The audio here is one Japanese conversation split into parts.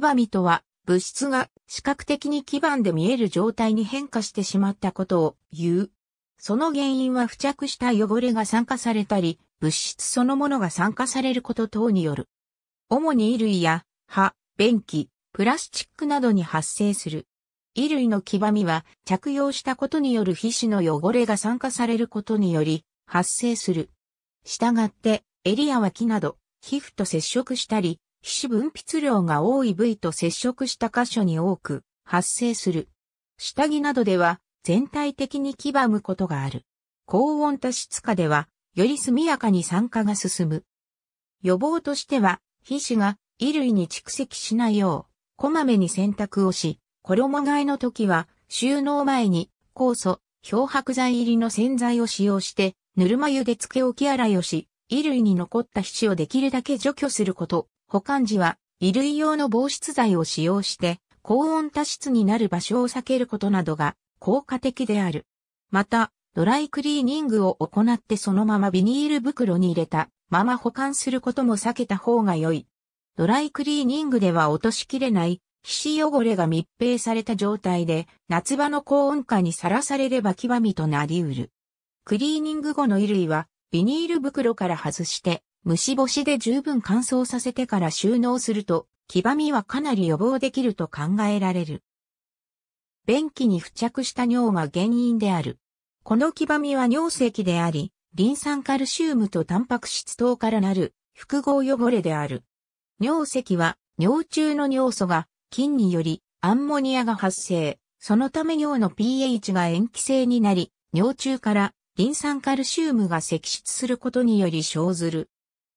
ばみとは、物質が視覚的に基盤で見える状態に変化してしまったことを言う。その原因は付着した汚れが酸化されたり、物質そのものが酸化されること等による。主に衣類や歯、便器、プラスチックなどに発生する。衣類の黄ばみは着用したことによる皮脂の汚れが酸化されることにより発生する。したがって、襟や脇など、皮膚と接触したり、皮脂分泌量が多い部位と接触した箇所に多く発生する。下着などでは全体的に黄ばむことがある。高温多湿化ではより速やかに酸化が進む。予防としては皮脂が衣類に蓄積しないようこまめに洗濯をし、衣替えの時は収納前に酵素、漂白剤入りの洗剤を使用してぬるま湯で漬け置き洗いをし、衣類に残った皮脂をできるだけ除去すること。保管時は衣類用の防湿剤を使用して高温多湿になる場所を避けることなどが効果的である。また、ドライクリーニングを行ってそのままビニール袋に入れたまま保管することも避けた方が良い。ドライクリーニングでは落としきれない皮脂汚れが密閉された状態で夏場の高温下にさらされれば極みとなり得る。クリーニング後の衣類はビニール袋から外して虫干しで十分乾燥させてから収納すると、黄ばみはかなり予防できると考えられる。便器に付着した尿が原因である。この黄ばみは尿石であり、リン酸カルシウムとタンパク質等からなる複合汚れである。尿石は尿中の尿素が菌によりアンモニアが発生。そのため尿の pH が塩基性になり、尿中からリン酸カルシウムが析出することにより生ずる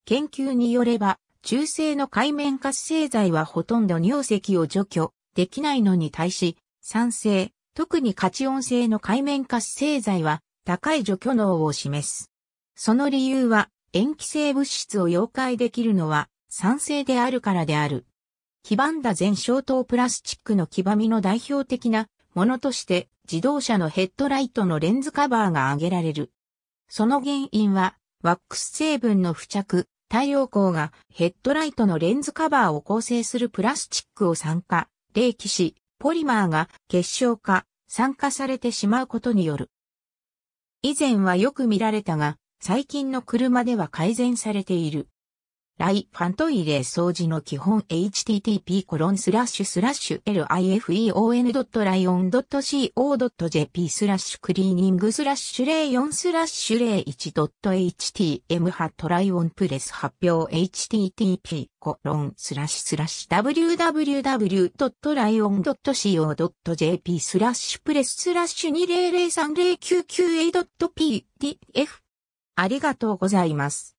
研究によれば、中性の海面活性剤はほとんど尿石を除去できないのに対し、酸性、特にカチオン性の海面活性剤は高い除去能を示す。その理由は、塩基性物質を溶解できるのは酸性であるからである。黄ばんだ全消灯プラスチックの黄ばみの代表的なものとして自動車のヘッドライトのレンズカバーが挙げられる。その原因はワックス成分の付着、太陽光がヘッドライトのレンズカバーを構成するプラスチックを酸化、冷気し、ポリマーが結晶化、酸化されてしまうことによる。以前はよく見られたが、最近の車では改善されている。ライファントイレ掃除の基本 http コロンスラッシュスラッシュ lifeon.lion.co.jp スラッシュクリーニングスラッシュ04スラッシュ 01.htm ハトライオンプレス発表 http コロンスラッシュスラッシュ www.lion.co.jp スラッシュプレススラッシュ 20030998.pdf ありがとうございます。